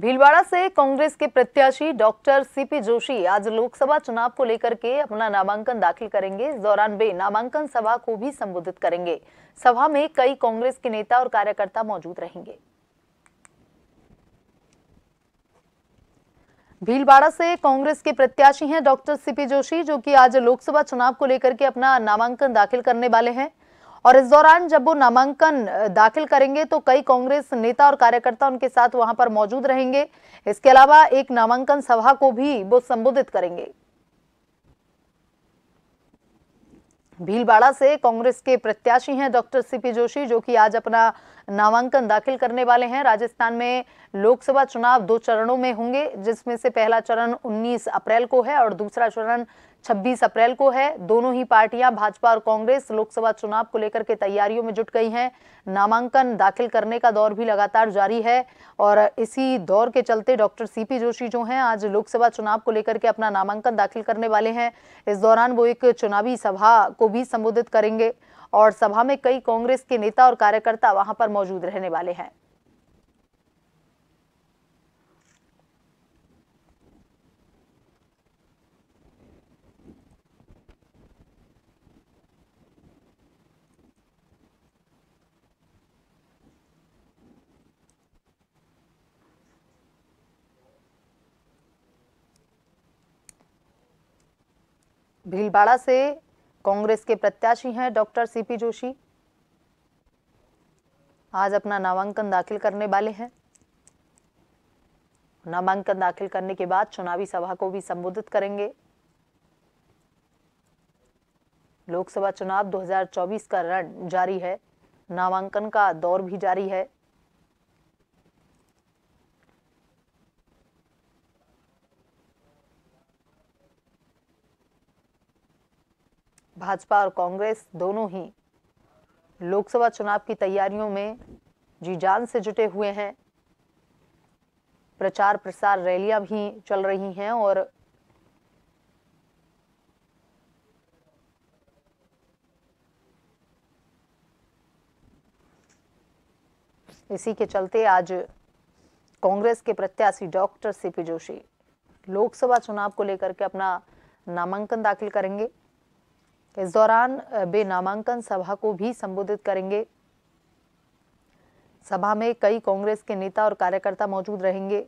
भीलवाड़ा से कांग्रेस के प्रत्याशी डॉक्टर सीपी जोशी आज लोकसभा चुनाव को लेकर के अपना नामांकन दाखिल करेंगे इस दौरान वे नामांकन सभा को भी संबोधित करेंगे सभा में कई कांग्रेस के नेता और कार्यकर्ता मौजूद रहेंगे भीलवाड़ा से कांग्रेस के प्रत्याशी हैं डॉक्टर सीपी जोशी जो कि आज लोकसभा चुनाव को लेकर के अपना नामांकन दाखिल करने वाले हैं और इस दौरान जब वो नामांकन दाखिल करेंगे तो कई कांग्रेस नेता और कार्यकर्ता उनके साथ वहां पर मौजूद रहेंगे इसके अलावा एक नामांकन सभा को भी वो संबोधित करेंगे भीलवाड़ा से कांग्रेस के प्रत्याशी हैं डॉक्टर सीपी जोशी जो कि आज अपना नामांकन दाखिल करने वाले हैं राजस्थान में लोकसभा चुनाव दो चरणों में होंगे जिसमें से पहला चरण 19 अप्रैल को है और दूसरा चरण 26 अप्रैल को है दोनों ही पार्टियां भाजपा और कांग्रेस लोकसभा चुनाव को लेकर के तैयारियों में जुट गई हैं नामांकन दाखिल करने का दौर भी लगातार जारी है और इसी दौर के चलते डॉक्टर सीपी जोशी जो हैं आज लोकसभा चुनाव को लेकर के अपना नामांकन दाखिल करने वाले हैं इस दौरान वो एक चुनावी सभा को भी संबोधित करेंगे और सभा में कई कांग्रेस के नेता और कार्यकर्ता वहां पर मौजूद रहने वाले हैं भीलवाड़ा से कांग्रेस के प्रत्याशी हैं डॉक्टर सीपी जोशी आज अपना नामांकन दाखिल करने वाले हैं नामांकन दाखिल करने के बाद चुनावी सभा को भी संबोधित करेंगे लोकसभा चुनाव 2024 का रण जारी है नामांकन का दौर भी जारी है भाजपा और कांग्रेस दोनों ही लोकसभा चुनाव की तैयारियों में जी जान से जुटे हुए हैं प्रचार प्रसार रैलियां भी चल रही हैं और इसी के चलते आज कांग्रेस के प्रत्याशी डॉक्टर सीपी जोशी लोकसभा चुनाव को लेकर के अपना नामांकन दाखिल करेंगे इस दौरान वे नामांकन सभा को भी संबोधित करेंगे सभा में कई कांग्रेस के नेता और कार्यकर्ता मौजूद रहेंगे